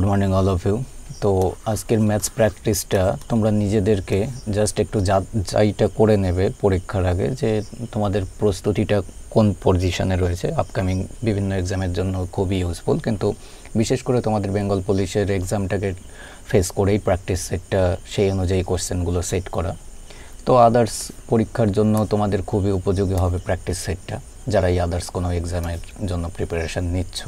Good morning all of you তো আজকের maths প্র্যাকটিসটা তোমরা নিজেদেরকে জাস্ট একটু যাইটা করে নেবে পরীক্ষার আগে যে তোমাদের প্রস্তুতিটা কোন পজিশনে রয়েছে আপকামিং বিভিন্ন এক্সামের জন্য খুবই ইউজফুল কিন্তু বিশেষ করে তোমাদের বেঙ্গল পুলিশের এক্সামটাকে ফেস করেই প্র্যাকটিস সেটটা সেই অনুযায়ী কোশ্চেনগুলো সেট করা তো আদার্স পরীক্ষার জন্য তোমাদের খুবই উপযোগী হবে প্র্যাকটিস সেটটা যারা এই আদার্স কোনো এক্সামের জন্য প্রিপারেশান নিচ্ছ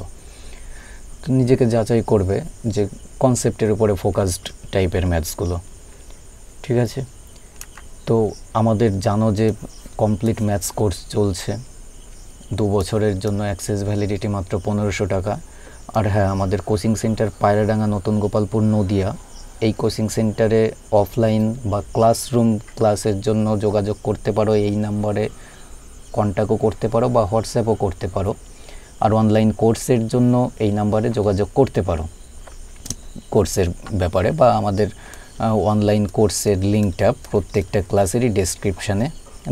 নিজেকে যাচাই করবে যে কনসেপ্টের উপরে ফোকাসড টাইপের ম্যাথসগুলো ঠিক আছে তো আমাদের জানো যে কমপ্লিট ম্যাথস কোর্স চলছে দু বছরের জন্য অ্যাক্সেস ভ্যালিডিটি মাত্র পনেরোশো টাকা আর হ্যাঁ আমাদের কোচিং সেন্টার পায়রাডাঙ্গা নতুন গোপালপুর নদিয়া এই কোচিং সেন্টারে অফলাইন বা ক্লাসরুম ক্লাসের জন্য যোগাযোগ করতে পারো এই নাম্বারে কন্ট্যাক্টও করতে পারো বা হোয়াটসঅ্যাপও করতে পারো আর অনলাইন কোর্সের জন্য এই নাম্বারে যোগাযোগ করতে পারো কোর্সের ব্যাপারে বা আমাদের অনলাইন কোর্সের লিঙ্কটা প্রত্যেকটা ক্লাসেরই ডেসক্রিপশানে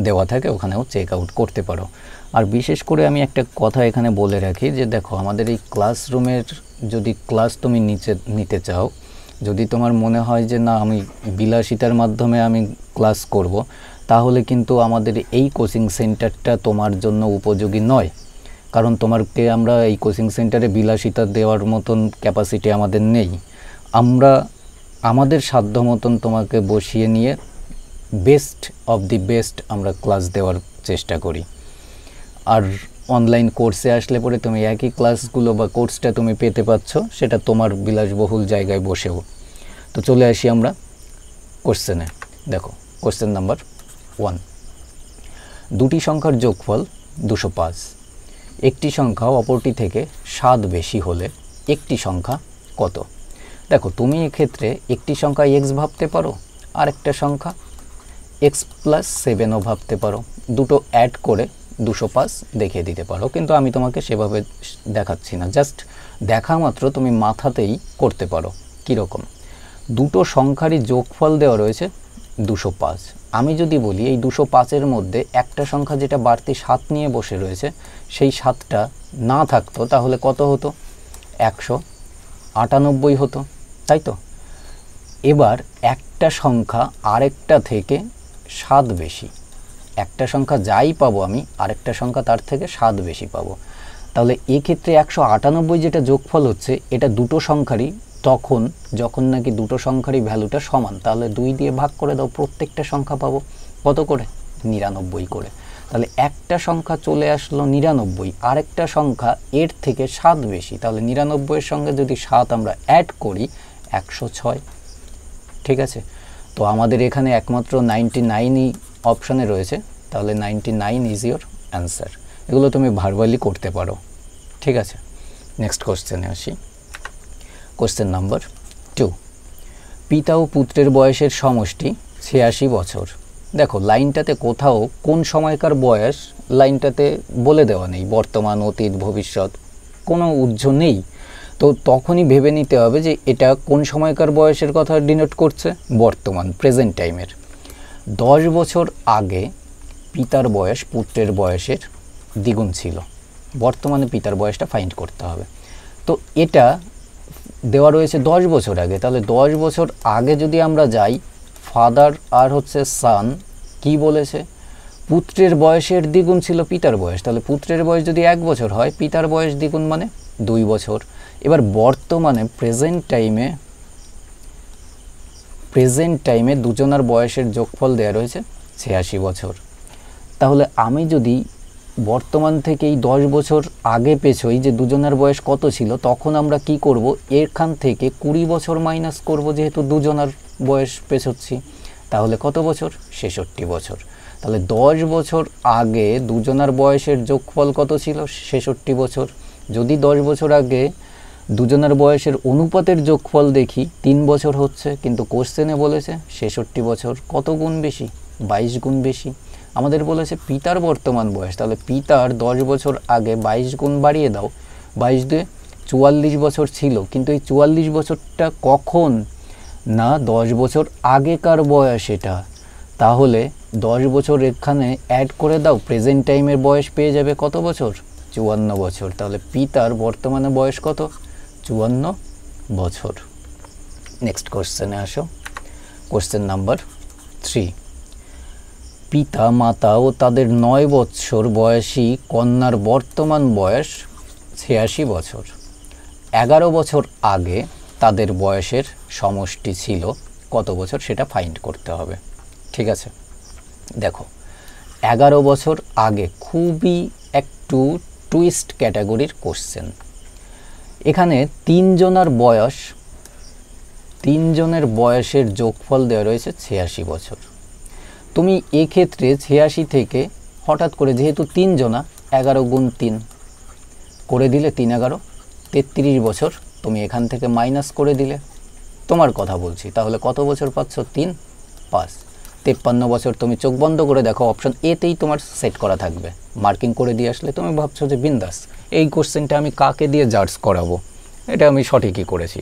দেওয়া থাকে ওখানেও চেক আউট করতে পারো আর বিশেষ করে আমি একটা কথা এখানে বলে রাখি যে দেখো আমাদের এই ক্লাসরুমের যদি ক্লাস তুমি নিচে নিতে চাও যদি তোমার মনে হয় যে না আমি বিলাসিতার মাধ্যমে আমি ক্লাস করব তাহলে কিন্তু আমাদের এই কোচিং সেন্টারটা তোমার জন্য উপযোগী নয় কারণ তোমারকে আমরা এই কোচিং সেন্টারে বিলাসিতা দেওয়ার মতন ক্যাপাসিটি আমাদের নেই আমরা আমাদের সাধ্য মতন তোমাকে বসিয়ে নিয়ে বেস্ট অফ দি বেস্ট আমরা ক্লাস দেওয়ার চেষ্টা করি আর অনলাইন কোর্সে আসলে পরে তুমি একই ক্লাসগুলো বা কোর্সটা তুমি পেতে পাচ্ছ সেটা তোমার বিলাসবহুল জায়গায় বসেও তো চলে আসি আমরা কোশ্চেনে দেখো কোশ্চেন নাম্বার ওয়ান দুটি সংখ্যার যোগফল দুশো পাঁচ একটি সংখ্যা অপরটি থেকে সাত বেশি হলে একটি সংখ্যা কত দেখো তুমি এক্ষেত্রে একটি সংখ্যা এক্স ভাবতে পারো আর একটা সংখ্যা এক্স প্লাস সেভেনও ভাবতে পারো দুটো অ্যাড করে দুশো পাঁচ দেখিয়ে দিতে পারো কিন্তু আমি তোমাকে সেভাবে দেখাচ্ছি না জাস্ট দেখা মাত্র তুমি মাথাতেই করতে পারো কীরকম দুটো সংখ্যারই যোগফল দেওয়া রয়েছে দুশো পাঁচ আমি যদি বলি এই দুশো পাঁচের মধ্যে একটা সংখ্যা যেটা বাড়তি সাত নিয়ে বসে রয়েছে সেই সাতটা না থাকতো তাহলে কত হতো একশো আটানব্বই হতো তাই তো এবার একটা সংখ্যা আরেকটা থেকে সাত বেশি একটা সংখ্যা যাই পাবো আমি আরেকটা সংখ্যা তার থেকে সাত বেশি পাবো তাহলে এক্ষেত্রে একশো আটানব্বই যেটা যোগফল হচ্ছে এটা দুটো সংখ্যারই তখন যখন নাকি দুটো সংখ্যারই ভ্যালুটা সমান তাহলে দুই দিয়ে ভাগ করে দাও প্রত্যেকটা সংখ্যা পাবো কত করে নিরানব্বই করে তাহলে একটা সংখ্যা চলে আসলো নিরানব্বই আরেকটা সংখ্যা এর থেকে সাত বেশি তাহলে নিরানব্বইয়ের সঙ্গে যদি সাত আমরা অ্যাড করি একশো ছয় ঠিক আছে তো আমাদের এখানে একমাত্র নাইনটি নাইনই অপশানে রয়েছে তাহলে ninety nine is your answer এগুলো তুমি ভার্বালি করতে পারো ঠিক আছে নেক্সট কোশ্চেনে আসি কোশ্চেন নাম্বার টু পিতা ও পুত্রের বয়সের সমষ্টি ছিয়াশি বছর দেখো লাইনটাতে কোথাও কোন সময়কার বয়স লাইনটাতে বলে দেওয়া নেই বর্তমান অতীত ভবিষ্যৎ কোনো উজ্জ নেই তো তখনই ভেবে নিতে হবে যে এটা কোন সময়কার বয়সের কথা ডিনোট করছে বর্তমান প্রেজেন্ট টাইমের দশ বছর আগে পিতার বয়স পুত্রের বয়সের দ্বিগুণ ছিল বর্তমানে পিতার বয়সটা ফাইন্ড করতে হবে তো এটা দেওয়া রয়েছে দশ বছর আগে তাহলে দশ বছর আগে যদি আমরা যাই ফাদার আর হচ্ছে সান কি বলেছে পুত্রের বয়সের দ্বিগুণ ছিল পিতার বয়স তাহলে পুত্রের বয়স যদি এক বছর হয় পিতার বয়স দ্বিগুণ মানে দুই বছর এবার বর্তমানে প্রেজেন্ট টাইমে প্রেজেন্ট টাইমে দুজনার বয়সের যোগফল দেওয়া রয়েছে ছিয়াশি বছর তাহলে আমি যদি বর্তমান থেকে এই দশ বছর আগে পেছই যে দুজনের বয়স কত ছিল তখন আমরা কি করব এখান থেকে কুড়ি বছর মাইনাস করব যেহেতু দুজনের বয়স পেছোচ্ছি তাহলে কত বছর ছেষট্টি বছর তাহলে দশ বছর আগে দুজনার বয়সের যোগফল কত ছিল ছেষট্টি বছর যদি দশ বছর আগে দুজনের বয়সের অনুপাতের যোগফল দেখি তিন বছর হচ্ছে কিন্তু কোশ্চেনে বলেছে ছেষট্টি বছর কত গুণ বেশি বাইশ গুণ বেশি আমাদের বলেছে পিতার বর্তমান বয়স তাহলে পিতার দশ বছর আগে বাইশ গুণ বাড়িয়ে দাও বাইশ দুয়ে চুয়াল্লিশ বছর ছিল কিন্তু এই চুয়াল্লিশ বছরটা কখন না দশ বছর আগেকার বয়স এটা তাহলে দশ বছর এখানে অ্যাড করে দাও প্রেজেন্ট টাইমের বয়স পেয়ে যাবে কত বছর চুয়ান্ন বছর তাহলে পিতার বর্তমানে বয়স কত চুয়ান্ন বছর নেক্সট কোশ্চেনে আসো কোশ্চেন নাম্বার থ্রি পিতা মাতা ও তাদের নয় বৎসর বয়সী কন্যার বর্তমান বয়স ছিয়াশি বছর এগারো বছর আগে তাদের বয়সের সমষ্টি ছিল কত বছর সেটা ফাইন্ড করতে হবে ঠিক আছে দেখো এগারো বছর আগে খুবই একটু টুইস্ট ক্যাটাগরির কোশ্চেন এখানে তিনজনার বয়স তিনজনের বয়সের যোগফল দেওয়া রয়েছে ছিয়াশি বছর তুমি এক্ষেত্রে ছিয়াশি থেকে হঠাৎ করে যেহেতু তিনজনা এগারো গুণ তিন করে দিলে তিন এগারো তেত্রিশ বছর তুমি এখান থেকে মাইনাস করে দিলে তোমার কথা বলছি তাহলে কত বছর পাচ্ছ তিন পাঁচ তেপ্পান্ন বছর তুমি চোখ বন্ধ করে দেখো অপশন এতেই তোমার সেট করা থাকবে মার্কিং করে দিয়ে আসলে তুমি ভাবছো যে বিন্দাস এই কোশ্চেনটা আমি কাকে দিয়ে জার্জ করাবো এটা আমি সঠিকই করেছি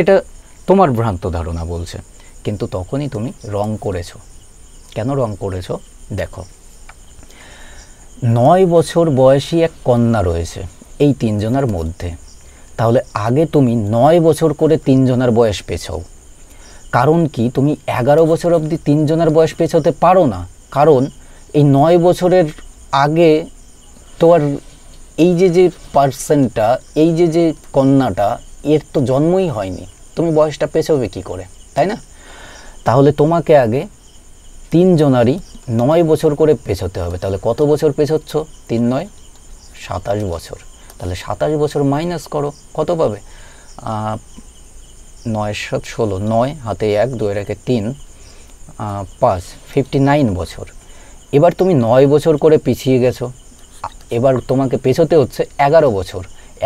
এটা তোমার ভ্রান্ত ধারণা বলছে কিন্তু তখনই তুমি রং করেছো কেন রং করেছ দেখো নয় বছর বয়সী এক কন্যা রয়েছে এই তিনজনের মধ্যে তাহলে আগে তুমি নয় বছর করে তিনজনের বয়স পেছাও কারণ কি তুমি এগারো বছর অবধি তিনজনের বয়স পেছাতে পারো না কারণ এই নয় বছরের আগে তো আর এই যে যে পার্সেন্টটা এই যে যে কন্যাটা এর তো জন্মই হয়নি তুমি বয়সটা পেছাবে কি করে তাই না তাহলে তোমাকে আগে তিনজনারই নয় বছর করে পেছোতে হবে তাহলে কত বছর পেছোচ্ছ তিন নয় সাতাশ বছর তাহলে সাতাশ বছর মাইনাস করো কত পাবে নয় সাত ষোলো নয় হাতে এক দুই রেখে তিন পাঁচ ফিফটি নাইন বছর এবার তুমি নয় বছর করে পিছিয়ে গেছো এবার তোমাকে পেছোতে হচ্ছে এগারো বছর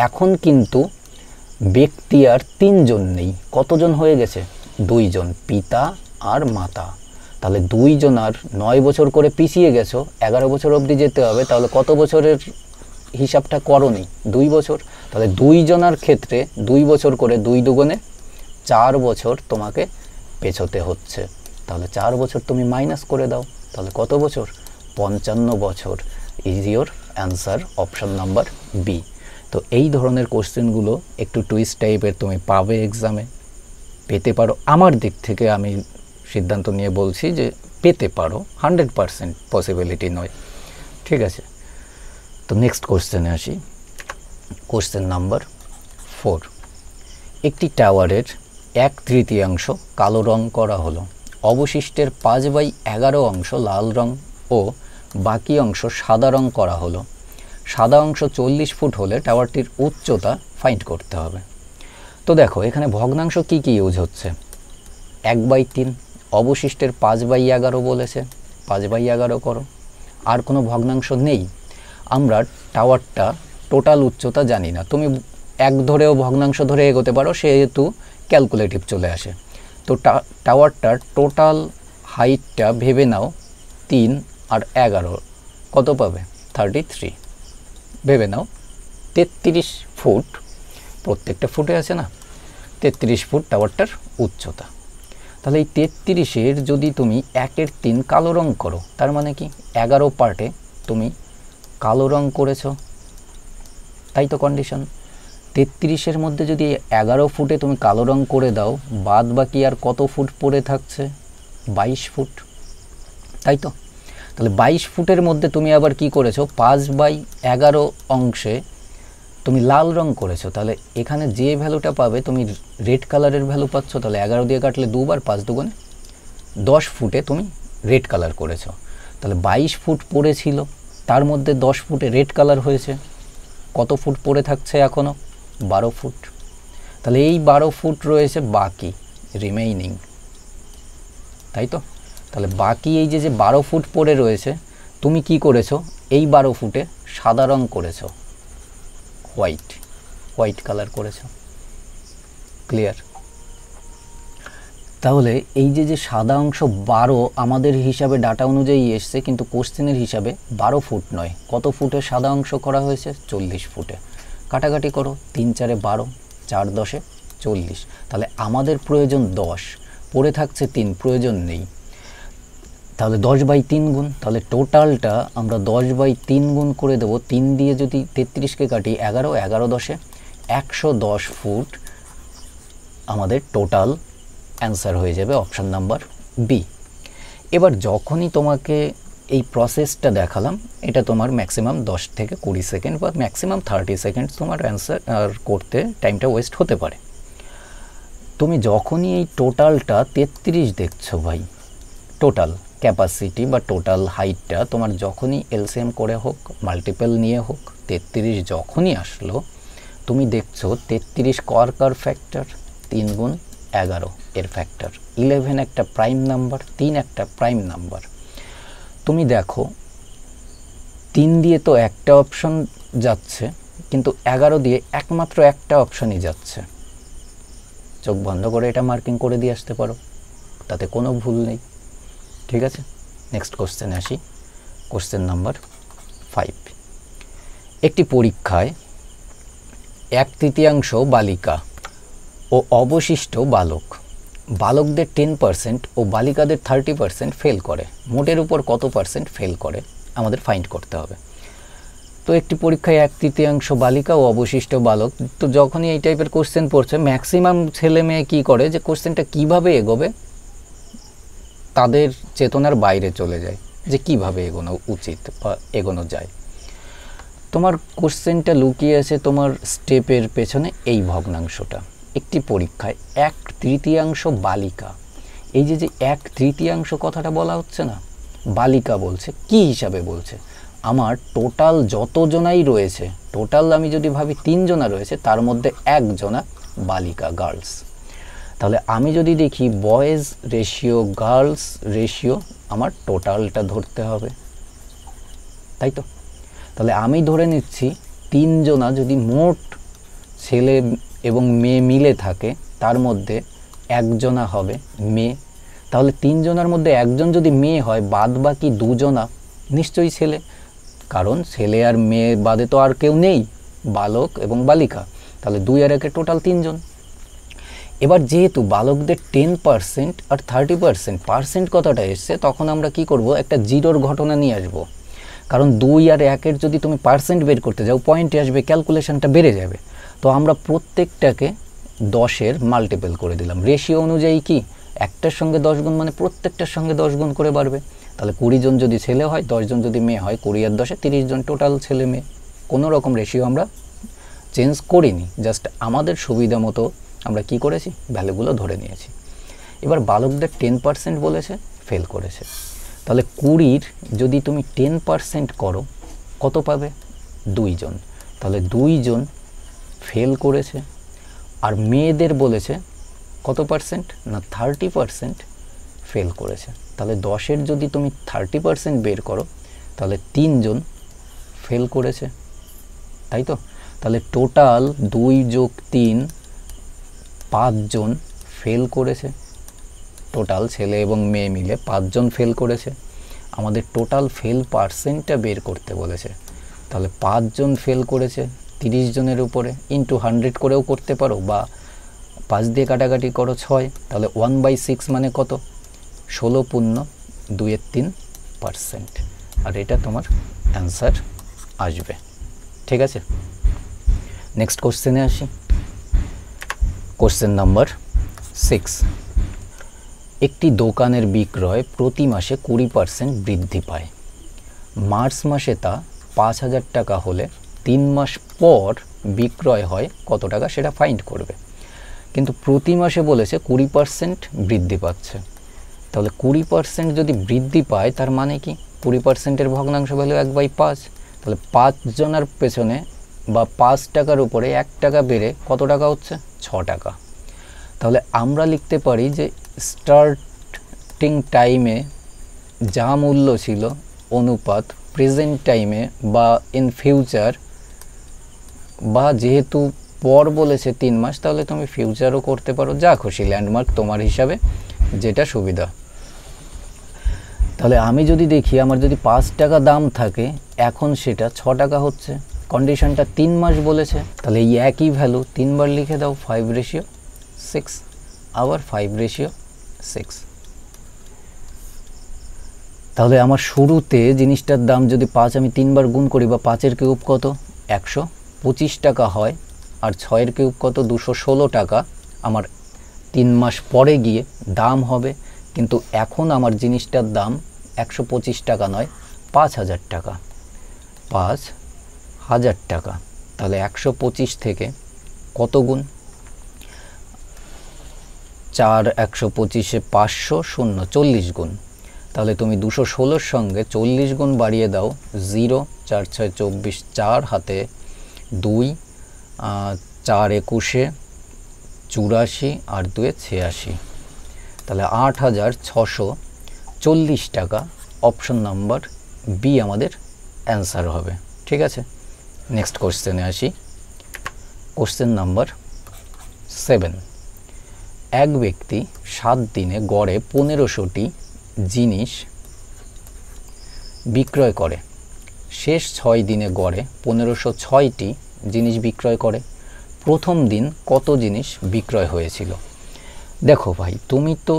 এখন কিন্তু ব্যক্তি আর তিনজন নেই কতজন হয়ে গেছে দুইজন পিতা আর মাতা তাহলে দুইজনার নয় বছর করে পিছিয়ে গেছো এগারো বছর অবধি যেতে হবে তাহলে কত বছরের হিসাবটা করনি দুই বছর তাহলে দুইজনার ক্ষেত্রে দুই বছর করে দুই দুগুণে চার বছর তোমাকে পেছোতে হচ্ছে তাহলে চার বছর তুমি মাইনাস করে দাও তাহলে কত বছর পঞ্চান্ন বছর is your answer option number B তো এই ধরনের কোশ্চেনগুলো একটু টুইস্ট টাইপের তুমি পাবে এক্সামে পেতে পারো আমার দিক থেকে আমি সিদ্ধান্ত নিয়ে বলছি যে পেতে পারো হান্ড্রেড পারসেন্ট পসিবিলিটি নয় ঠিক আছে তো নেক্সট কোশ্চেনে আসি কোশ্চেন নাম্বার ফোর একটি টাওয়ারের এক তৃতীয়াংশ কালো রং করা হলো অবশিষ্টের পাঁচ বাই এগারো অংশ লাল রং ও বাকি অংশ সাদা রং করা হলো সাদা অংশ চল্লিশ ফুট হলে টাওয়ারটির উচ্চতা ফাইন্ড করতে হবে তো দেখো এখানে ভগ্নাংশ কি কি ইউজ হচ্ছে এক বাই তিন অবশিষ্টের পাঁচ বাই এগারো বলেছে পাঁচ বাই এগারো করো আর কোনো ভগ্নাংশ নেই আমরা টাওয়ারটা টোটাল উচ্চতা জানি না তুমি এক ধরেও ভগ্নাংশ ধরে এগোতে পারো সেহেতু ক্যালকুলেটিভ চলে আসে তো টাওয়ারটার টোটাল হাইটটা ভেবে নাও তিন আর এগারো কত পাবে থার্টি থ্রি ভেবে নাও তেত্রিশ ফুট প্রত্যেকটা ফুটে আছে না তেত্রিশ ফুট টাওয়ারটার উচ্চতা তাহলে এই তেত্রিশের যদি তুমি একের তিন কালো রং করো তার মানে কি এগারো পার্টে তুমি কালো রং করেছ তাই তো কন্ডিশন তেত্রিশের মধ্যে যদি এগারো ফুটে তুমি কালো রং করে দাও বাদ বাকি আর কত ফুট পড়ে থাকছে বাইশ ফুট তাই তো তাহলে বাইশ ফুটের মধ্যে তুমি আবার কি করেছো পাঁচ বাই এগারো অংশে তুমি লাল রং করেছো তাহলে এখানে যে ভ্যালুটা পাবে তুমি রেড কালারের ভ্যালু পাচ্ছ তাহলে এগারো দিয়ে কাটলে দুবার পাঁচ দুগুণে দশ ফুটে তুমি রেড কালার করেছো তাহলে বাইশ ফুট পড়েছিল তার মধ্যে দশ ফুটে রেড কালার হয়েছে কত ফুট পড়ে থাকছে এখনও বারো ফুট তাহলে এই বারো ফুট রয়েছে বাকি রিমেইনিং তাই তো তাহলে বাকি এই যে যে বারো ফুট পড়ে রয়েছে তুমি কি করেছো এই বারো ফুটে সাদা রং করেছো হোয়াইট হোয়াইট কালার করেছ ক্লিয়ার তাহলে এই যে যে সাদা অংশ বারো আমাদের হিসাবে ডাটা অনুযায়ী এসছে কিন্তু কোশ্চেনের হিসাবে বারো ফুট নয় কত ফুটে সাদা অংশ করা হয়েছে চল্লিশ ফুটে কাটাকাটি করো তিন চারে বারো চার দশে চল্লিশ তাহলে আমাদের প্রয়োজন দশ পড়ে থাকছে তিন প্রয়োজন নেই তাহলে দশ বাই তিন গুণ তাহলে টোটালটা আমরা দশ বাই তিন গুণ করে দেবো তিন দিয়ে যদি তেত্রিশকে কাটি এগারো এগারো দশে একশো দশ ফুট আমাদের টোটাল অ্যান্সার হয়ে যাবে অপশান নাম্বার বি এবার যখনই তোমাকে এই প্রসেসটা দেখালাম এটা তোমার ম্যাক্সিমাম 10 থেকে কুড়ি সেকেন্ড বা ম্যাক্সিমাম থার্টি সেকেন্ড তোমার অ্যান্সার করতে টাইমটা ওয়েস্ট হতে পারে তুমি যখনই এই টোটালটা তেত্রিশ দেখছো ভাই টোটাল ক্যাপাসিটি বা টোটাল হাইটটা তোমার যখনই এলসিএম করে হোক মাল্টিপল নিয়ে হোক তেত্রিশ যখনই আসলো তুমি দেখছো তেত্রিশ কর কার ফ্যাক্টর তিন গুণ এগারো এর ফ্যাক্টর ইলেভেন একটা প্রাইম নাম্বার তিন একটা প্রাইম নাম্বার তুমি দেখো তিন দিয়ে তো একটা অপশন যাচ্ছে কিন্তু এগারো দিয়ে একমাত্র একটা অপশনই যাচ্ছে চোখ বন্ধ করে এটা মার্কিং করে দিয়ে আসতে পারো তাতে কোনো ভুল নেই ঠিক আছে নেক্সট কোশ্চেনে আসি কোশ্চেন নাম্বার ফাইভ একটি পরীক্ষায় এক তৃতীয়াংশ বালিকা ও অবশিষ্ট বালক বালকদের টেন পার্সেন্ট ও বালিকাদের থার্টি পার্সেন্ট ফেল করে মোটের উপর কত পার্সেন্ট ফেল করে আমাদের ফাইন্ড করতে হবে তো একটি পরীক্ষায় এক তৃতীয়াংশ বালিকা ও অবশিষ্ট বালক তো যখনই এই টাইপের কোশ্চেন পড়ছে ম্যাক্সিমাম ছেলে মেয়ে কী করে যে কোশ্চেনটা কীভাবে এগোবে তাদের চেতনার বাইরে চলে যায় যে কিভাবে এগোনো উচিত বা এগোনো যায় তোমার কোশ্চেনটা লুকিয়ে আছে তোমার স্টেপের পেছনে এই ভগ্নাংশটা একটি পরীক্ষায় এক তৃতীয়াংশ বালিকা এই যে যে এক তৃতীয়াংশ কথাটা বলা হচ্ছে না বালিকা বলছে কি হিসাবে বলছে আমার টোটাল যতজনাই রয়েছে টোটাল আমি যদি ভাবি তিনজনা রয়েছে তার মধ্যে একজনা বালিকা গার্লস তাহলে আমি যদি দেখি বয়েজ রেশিও গার্লস রেশিও আমার টোটালটা ধরতে হবে তাই তো তাহলে আমি ধরে নিচ্ছি তিনজনা যদি মোট ছেলে এবং মেয়ে মিলে থাকে তার মধ্যে একজনা হবে মেয়ে তাহলে তিনজনার মধ্যে একজন যদি মেয়ে হয় বাদ বাকি দুজনা নিশ্চয়ই ছেলে কারণ ছেলে আর মেয়ে বাদে তো আর কেউ নেই বালক এবং বালিকা তাহলে দুই আর একে টোটাল তিনজন এবার যেহেতু বালকদের টেন পার্সেন্ট আর থার্টি পার্সেন্ট পার্সেন্ট কথাটা এসছে তখন আমরা কি করব একটা জিরোর ঘটনা নিয়ে আসব কারণ দুই আর একের যদি তুমি পার্সেন্ট বের করতে যাও পয়েন্টে আসবে ক্যালকুলেশানটা বেড়ে যাবে তো আমরা প্রত্যেকটাকে দশের মাল্টিপেল করে দিলাম রেশিও অনুযায়ী কি একটার সঙ্গে দশ গুণ মানে প্রত্যেকটার সঙ্গে দশ গুণ করে বাড়বে তাহলে কুড়ি জন যদি ছেলে হয় দশজন যদি মেয়ে হয় কুড়ি আর দশে তিরিশ জন টোটাল ছেলে মেয়ে কোনো রকম রেশিও আমরা চেঞ্জ করিনি জাস্ট আমাদের সুবিধা মতো আমরা কি করেছি ভ্যালুগুলো ধরে নিয়েছি এবার বালকদের টেন পার্সেন্ট বলেছে ফেল করেছে তাহলে কুড়ির যদি তুমি টেন পার্সেন্ট করো কত পাবে দুইজন তাহলে দুইজন ফেল করেছে আর মেয়েদের বলেছে কত পার্সেন্ট না থার্টি পার্সেন্ট ফেল করেছে তাহলে দশের যদি তুমি থার্টি পার্সেন্ট বের করো তাহলে তিনজন ফেল করেছে তাই তো তাহলে টোটাল দুই যোগ তিন পাঁচজন ফেল করেছে টোটাল ছেলে এবং মেয়ে মিলে পাঁচজন ফেল করেছে আমাদের টোটাল ফেল পার্সেন্টটা বের করতে বলেছে তাহলে পাঁচজন ফেল করেছে তিরিশ জনের উপরে ইন্টু হান্ড্রেড করেও করতে পারো বা পাঁচ দিয়ে কাটাকাটি করো ছয় তাহলে ওয়ান বাই সিক্স মানে কত ষোলো পূর্ণ দুয়ের তিন পার্সেন্ট আর এটা তোমার অ্যান্সার আসবে ঠিক আছে নেক্সট কোশ্চেনে আসি কোশ্চেন নাম্বার সিক্স একটি দোকানের বিক্রয় প্রতি মাসে কুড়ি পার্সেন্ট বৃদ্ধি পায় মার্চ মাসে তা পাঁচ হাজার টাকা হলে তিন মাস পর বিক্রয় হয় কত টাকা সেটা ফাইন্ড করবে কিন্তু প্রতি মাসে বলেছে কুড়ি পার্সেন্ট বৃদ্ধি পাচ্ছে তাহলে কুড়ি পার্সেন্ট যদি বৃদ্ধি পায় তার মানে কি কুড়ি পার্সেন্টের ভগ্নাংশ ভ্যালু এক বাই পাঁচ তাহলে পাঁচজনের পেছনে বা পাঁচ টাকার উপরে এক টাকা বেড়ে কত টাকা হচ্ছে ছ টাকা তাহলে আমরা লিখতে পারি যে স্টার্টিং টাইমে যা মূল্য ছিল অনুপাত প্রেজেন্ট টাইমে বা ইন ফিউচার বা যেহেতু পর বলেছে তিন মাস তাহলে তুমি ফিউচারও করতে পারো যা খুশি ল্যান্ডমার্ক তোমার হিসাবে যেটা সুবিধা তাহলে আমি যদি দেখি আমার যদি পাঁচ টাকা দাম থাকে এখন সেটা ছ টাকা হচ্ছে কন্ডিশনটা তিন মাস বলেছে তাহলে এই একই ভ্যালু তিনবার লিখে দাও ফাইভ রেশিও সিক্স আবার ফাইভ রেশিও সিক্স তাহলে আমার শুরুতে জিনিসটার দাম যদি পাঁচ আমি তিনবার গুণ করি বা পাঁচের কিউব কত একশো পঁচিশ টাকা হয় আর ছয়ের কিউব কত দুশো ষোলো টাকা আমার তিন মাস পরে গিয়ে দাম হবে কিন্তু এখন আমার জিনিসটার দাম একশো পঁচিশ টাকা নয় পাঁচ হাজার টাকা পাঁচ হাজার টাকা তাহলে একশো পঁচিশ থেকে কত গুণ চার একশো পঁচিশে পাঁচশো শূন্য চল্লিশ গুণ তাহলে তুমি দুশো ষোলোর সঙ্গে চল্লিশ গুণ বাড়িয়ে দাও জিরো চার ছয় চব্বিশ চার হাতে দুই চার একুশে চুরাশি আর দুয়ে ছিয়াশি তাহলে আট হাজার ছশো চল্লিশ টাকা অপশন নাম্বার বি আমাদের অ্যান্সার হবে ঠিক আছে নেক্সট কোশ্চেনে আসি কোশ্চেন নাম্বার সেভেন এক ব্যক্তি সাত দিনে গড়ে পনেরোশোটি জিনিস বিক্রয় করে শেষ ছয় দিনে গড়ে পনেরোশো ছয়টি জিনিস বিক্রয় করে প্রথম দিন কত জিনিস বিক্রয় হয়েছিল দেখো ভাই তুমি তো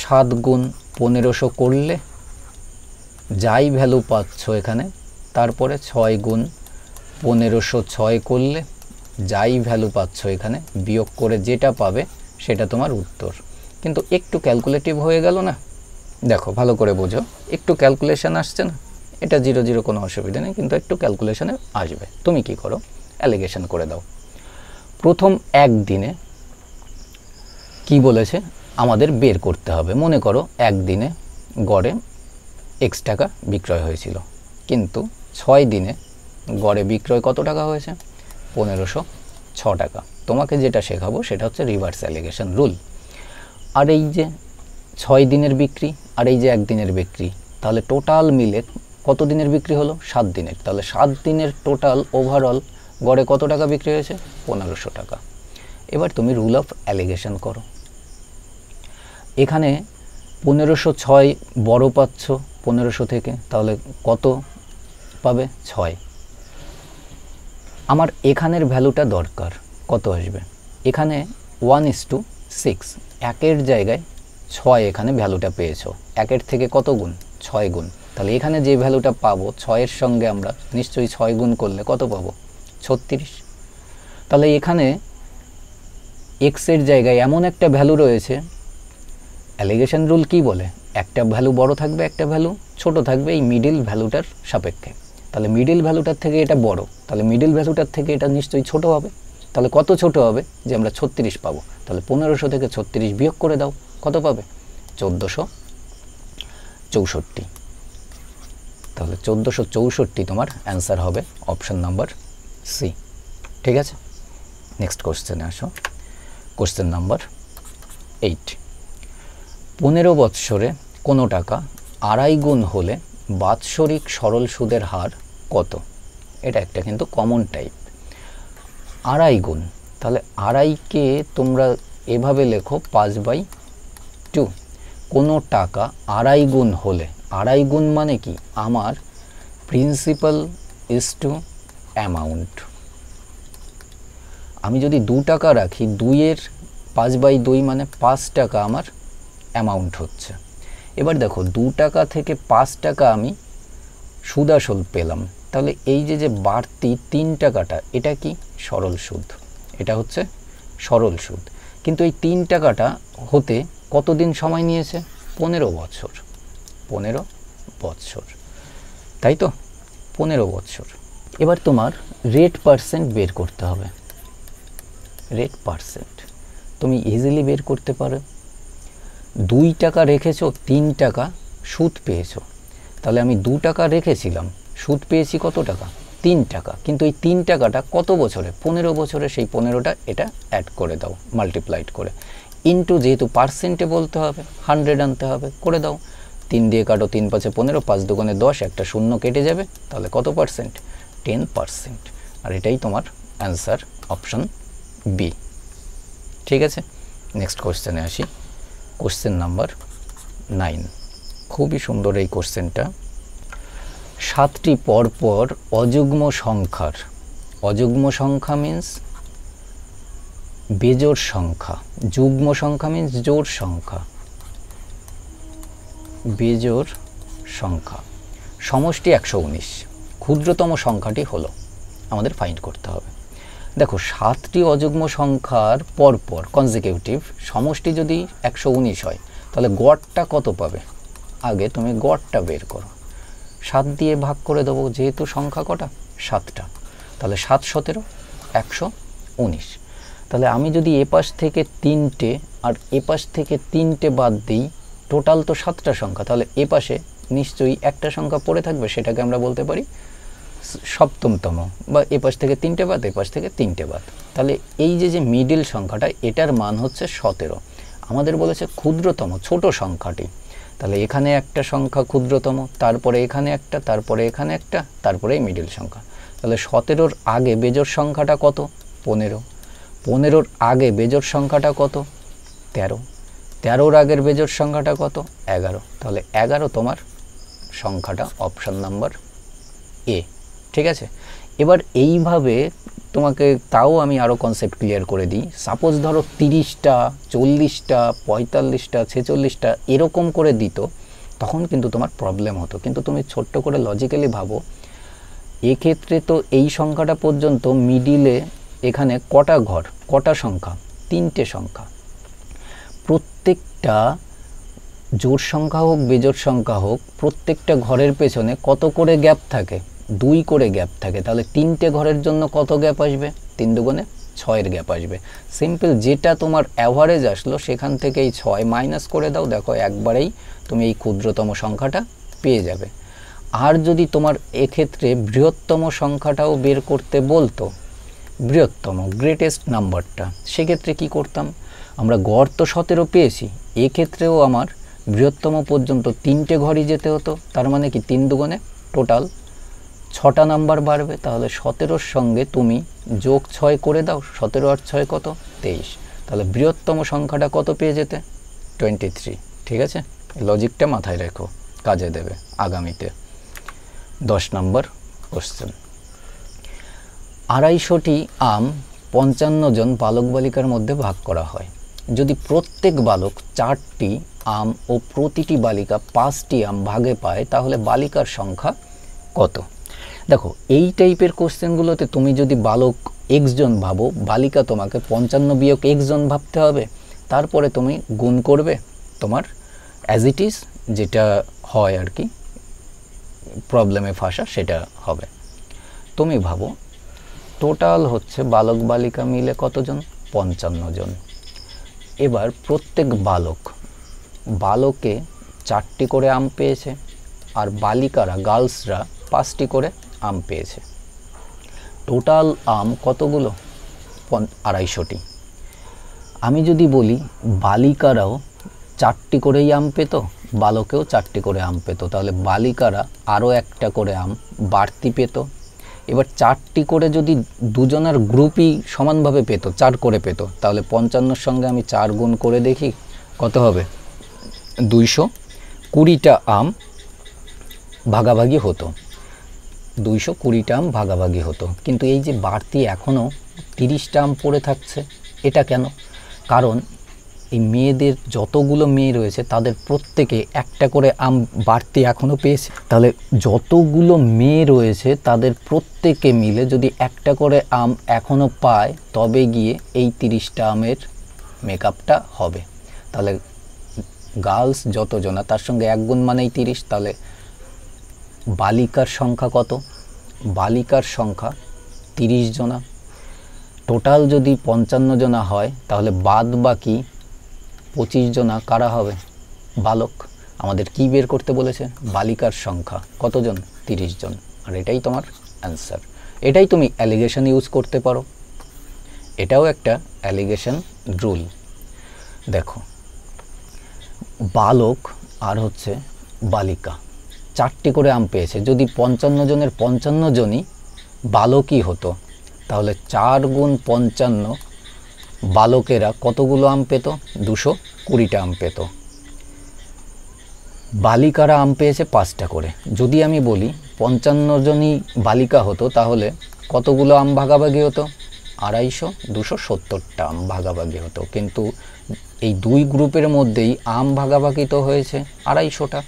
সাত গুণ পনেরোশো করলে যাই ভ্যালু পাচ্ছ এখানে তারপরে ছয় গুণ পনেরোশো ছয় করলে যাই ভ্যালু পাচ্ছ এখানে বিয়োগ করে যেটা পাবে সেটা তোমার উত্তর কিন্তু একটু ক্যালকুলেটিভ হয়ে গেল না দেখো ভালো করে বোঝো একটু ক্যালকুলেশান আসছে না এটা জিরো জিরো কোনো অসুবিধা নেই কিন্তু একটু ক্যালকুলেশানে আসবে তুমি কি করো অ্যালিগেশন করে দাও প্রথম একদিনে কি বলেছে আমাদের বের করতে হবে মনে করো একদিনে গড়ে এক্স টাকা বিক্রয় হয়েছিল কিন্তু ছয় দিনে গড়ে বিক্রয় কত টাকা হয়েছে পনেরোশো ছ টাকা তোমাকে যেটা শেখাবো সেটা হচ্ছে রিভার্স অ্যালিগেশন রুল আর এই যে ছয় দিনের বিক্রি আর এই যে একদিনের বিক্রি তাহলে টোটাল মিলে কত দিনের বিক্রি হলো সাত দিনের তাহলে সাত দিনের টোটাল ওভারঅল গড়ে কত টাকা বিক্রি হয়েছে পনেরোশো টাকা এবার তুমি রুল অফ অ্যালিগেশন করো এখানে পনেরোশো ছয় বড় পাচ্ছ পনেরোশো থেকে তাহলে কত পাবে ছয় আমার এখানের ভ্যালুটা দরকার কত আসবে এখানে ওয়ান ইস টু সিক্স একের জায়গায় ছয় এখানে ভ্যালুটা পেয়েছ একের থেকে কত গুণ ছয় গুণ তাহলে এখানে যে ভ্যালুটা পাবো ছয়ের সঙ্গে আমরা নিশ্চয়ই ছয় গুণ করলে কত পাবো ছত্রিশ তাহলে এখানে এক্সের জায়গায় এমন একটা ভ্যালু রয়েছে অ্যালিগেশন রুল কি বলে একটা ভ্যালু বড় থাকবে একটা ভ্যালু ছোট থাকবে এই মিডিল ভ্যালুটার সাপেক্ষে তাহলে মিডিল ভ্যালুটার থেকে এটা বড় তাহলে মিডিল ভ্যালুটার থেকে এটা নিশ্চয়ই ছোট হবে তাহলে কত ছোট হবে যে আমরা ছত্রিশ পাবো তাহলে পনেরোশো থেকে ছত্রিশ বিয়োগ করে দাও কত পাবে চোদ্দোশো চৌষট্টি তাহলে চোদ্দোশো চৌষট্টি তোমার অ্যান্সার হবে অপশান নাম্বার সি ঠিক আছে নেক্সট কোশ্চেনে আসো কোশ্চেন নাম্বার এইট পনেরো বৎসরে কোনো টাকা আড়াই গুণ হলে বাৎসরিক সরল সুদের হার কত এটা একটা কিন্তু কমন টাইপ আড়াই গুণ তাহলে আড়াইকে তোমরা এভাবে লেখো পাঁচ বাই টু কোনো টাকা আড়াই গুণ হলে আড়াই গুণ মানে কি আমার প্রিন্সিপাল ইজ টু অ্যামাউন্ট আমি যদি দু টাকা রাখি দুইয়ের পাঁচ বাই দুই মানে পাঁচ টাকা আমার অ্যামাউন্ট হচ্ছে এবার দেখো দু টাকা থেকে পাঁচ টাকা আমি সুদ পেলাম তাহলে এই যে যে বাড়তি তিন টাকাটা এটা কি সরল সুদ এটা হচ্ছে সরল সুদ কিন্তু এই তিন টাকাটা হতে কতদিন সময় নিয়েছে পনেরো বছর পনেরো বছর তাই তো পনেরো বছর এবার তোমার রেট পার্সেন্ট বের করতে হবে রেট পার্সেন্ট তুমি ইজিলি বের করতে পারো দুই টাকা রেখেছো তিন টাকা সুদ পেয়েছো তাহলে আমি দু টাকা রেখেছিলাম সুদ পেয়েছি কত টাকা তিন টাকা কিন্তু এই তিন টাকাটা কত বছরে পনেরো বছরে সেই পনেরোটা এটা অ্যাড করে দাও মাল্টিপ্লাইড করে ইনটু যেহেতু পার্সেন্টে বলতে হবে হান্ড্রেড আনতে হবে করে দাও তিন দিয়ে কাটো তিন পাঁচে পনেরো পাঁচ দোকানে দশ একটা শূন্য কেটে যাবে তাহলে কত পার্সেন্ট টেন পার্সেন্ট আর এটাই তোমার অ্যান্সার অপশন বি ঠিক আছে নেক্সট কোশ্চেনে আসি কোশ্চেন নাম্বার নাইন খুবই সুন্দর এই কোশ্চেনটা সাতটি পরপর অযুগ্ম সংখ্যার অযুগ্ম সংখ্যা মিন্স বেজোর সংখ্যা যুগ্ম সংখ্যা মিন্স জোর সংখ্যা বেজোর সংখ্যা সমষ্টি একশো উনিশ ক্ষুদ্রতম সংখ্যাটি হলো আমাদের ফাইন্ড করতে হবে দেখো সাতটি অযুগ্ম সংখ্যার পরপর কনজিকিউটিভ সমষ্টি যদি একশো হয় তাহলে গড়টা কত পাবে আগে তুমি গড়টা বের করো সাত দিয়ে ভাগ করে দেবো যেহেতু সংখ্যা কটা সাতটা তাহলে সাত সতেরো একশো উনিশ তাহলে আমি যদি এপাশ থেকে তিনটে আর এপাশ থেকে তিনটে বাদ দিই টোটাল তো সাতটা সংখ্যা তাহলে এপাশে নিশ্চয়ই একটা সংখ্যা পড়ে থাকবে সেটাকে আমরা বলতে পারি সপ্তমতম বা এপাশ থেকে তিনটে বাদ এপাশ থেকে তিনটে বাদ তাহলে এই যে যে মিডিল সংখ্যাটা এটার মান হচ্ছে সতেরো আমাদের বলেছে ক্ষুদ্রতম ছোট সংখ্যাটি তাহলে এখানে একটা সংখ্যা ক্ষুদ্রতম তারপরে এখানে একটা তারপরে এখানে একটা তারপরে মিডিল সংখ্যা তাহলে সতেরোর আগে বেজোর সংখ্যাটা কত পনেরো পনেরোর আগে বেজোর সংখ্যাটা কত তেরো তেরোর আগের বেজোর সংখ্যাটা কত এগারো তাহলে এগারো তোমার সংখ্যাটা অপশান নাম্বার এ ঠিক আছে এবার এইভাবে তোমাকে তাও আমি আরও কনসেপ্ট ক্লিয়ার করে দিই সাপোজ ধরো তিরিশটা চল্লিশটা পঁয়তাল্লিশটা ছেচল্লিশটা এরকম করে দিত তখন কিন্তু তোমার প্রবলেম হতো কিন্তু তুমি ছোট্ট করে লজিক্যালি ভাবো এক্ষেত্রে তো এই সংখ্যাটা পর্যন্ত মিডিলে এখানে কটা ঘর কটা সংখ্যা তিনটে সংখ্যা প্রত্যেকটা জোর সংখ্যা হোক বেজোর সংখ্যা হোক প্রত্যেকটা ঘরের পেছনে কত করে গ্যাপ থাকে দুই করে গ্যাপ থাকে তাহলে তিনটে ঘরের জন্য কত গ্যাপ আসবে তিন দুগুণে ছয়ের গ্যাপ আসবে সিম্পল যেটা তোমার অ্যাভারেজ আসলো সেখান থেকে এই ছয় মাইনাস করে দাও দেখো একবারেই তুমি এই ক্ষুদ্রতম সংখ্যাটা পেয়ে যাবে আর যদি তোমার এক্ষেত্রে বৃহত্তম সংখ্যাটাও বের করতে বলতো বৃহত্তম গ্রেটেস্ট নাম্বারটা সেক্ষেত্রে কি করতাম আমরা গড় তো সতেরো পেয়েছি এক্ষেত্রেও আমার বৃহত্তম পর্যন্ত তিনটে ঘরই যেতে হতো তার মানে কি তিন দুগুণে টোটাল ছটা নাম্বার বাড়বে তাহলে সতেরোর সঙ্গে তুমি যোগ ছয় করে দাও সতেরো আর ছয় কত তেইশ তাহলে বৃহত্তম সংখ্যাটা কত পেয়ে যেতে টোয়েন্টি থ্রি ঠিক আছে লজিকটা মাথায় রেখো কাজে দেবে আগামীতে দশ নম্বর কোশ্চেন আড়াইশোটি আম পঞ্চান্ন জন বালক বালিকার মধ্যে ভাগ করা হয় যদি প্রত্যেক বালক চারটি আম ও প্রতিটি বালিকা পাঁচটি আম ভাগে পায় তাহলে বালিকার সংখ্যা কত দেখো এই টাইপের কোশ্চেনগুলোতে তুমি যদি বালক এক্সজন ভাবো বালিকা তোমাকে পঞ্চান্ন বিয়োগ এক্সজন ভাবতে হবে তারপরে তুমি গুণ করবে তোমার অ্যাজ ইট ইজ যেটা হয় আর কি প্রবলেমে ফাঁসা সেটা হবে তুমি ভাবো টোটাল হচ্ছে বালক বালিকা মিলে কতজন পঞ্চান্ন জন এবার প্রত্যেক বালক বালকে চারটি করে আম পেয়েছে আর বালিকারা গার্লসরা পাঁচটি করে আম পেয়েছে টোটাল আম কতগুলো আড়াইশোটি আমি যদি বলি বালিকারাও চারটি করেই আম পেত বালকেও চারটি করে আম পেত তাহলে বালিকারা আরও একটা করে আম বাড়তি পেত এবার চারটি করে যদি দুজনার গ্রুপই সমানভাবে পেত চার করে পেত তাহলে পঞ্চান্নর সঙ্গে আমি চার গুণ করে দেখি কত হবে দুইশো কুড়িটা আম ভাগাভাগি হতো দুইশো কুড়ি টার্ম ভাগাভাগি হতো কিন্তু এই যে বাড়তি এখনও তিরিশ টার্ম পড়ে থাকছে এটা কেন কারণ এই মেয়েদের যতগুলো মেয়ে রয়েছে তাদের প্রত্যেকে একটা করে আম বাড়তি এখনও পেয়েছে তাহলে যতগুলো মেয়ে রয়েছে তাদের প্রত্যেকে মিলে যদি একটা করে আম এখনও পায় তবে গিয়ে এই তিরিশটা আমের মেকআপটা হবে তাহলে গার্লস যতজনা তার সঙ্গে একগুণ মানেই তিরিশ তাহলে বালিকার সংখ্যা কত বালিকার সংখ্যা তিরিশ জনা টোটাল যদি পঞ্চান্ন জনা হয় তাহলে বাদ বাকি পঁচিশ জনা কারা হবে বালক আমাদের কি বের করতে বলেছে বালিকার সংখ্যা কতজন তিরিশ জন আর এটাই তোমার অ্যান্সার এটাই তুমি অ্যালিগেশন ইউজ করতে পারো এটাও একটা অ্যালিগেশন রুল দেখো বালক আর হচ্ছে বালিকা চারটি করে আম পেয়েছে যদি পঞ্চান্ন জনের পঞ্চান্ন জনই বালকই হতো তাহলে চার গুণ পঞ্চান্ন বালকেরা কতগুলো আম পেত দুশো কুড়িটা আম পেত বালিকারা আম পেয়েছে পাঁচটা করে যদি আমি বলি পঞ্চান্ন জনই বালিকা হতো তাহলে কতগুলো আম ভাগাভাগি হতো আড়াইশো দুশো সত্তরটা আম ভাগাভাগি হতো কিন্তু এই দুই গ্রুপের মধ্যেই আম ভাগাভাগি তো হয়েছে আড়াইশোটা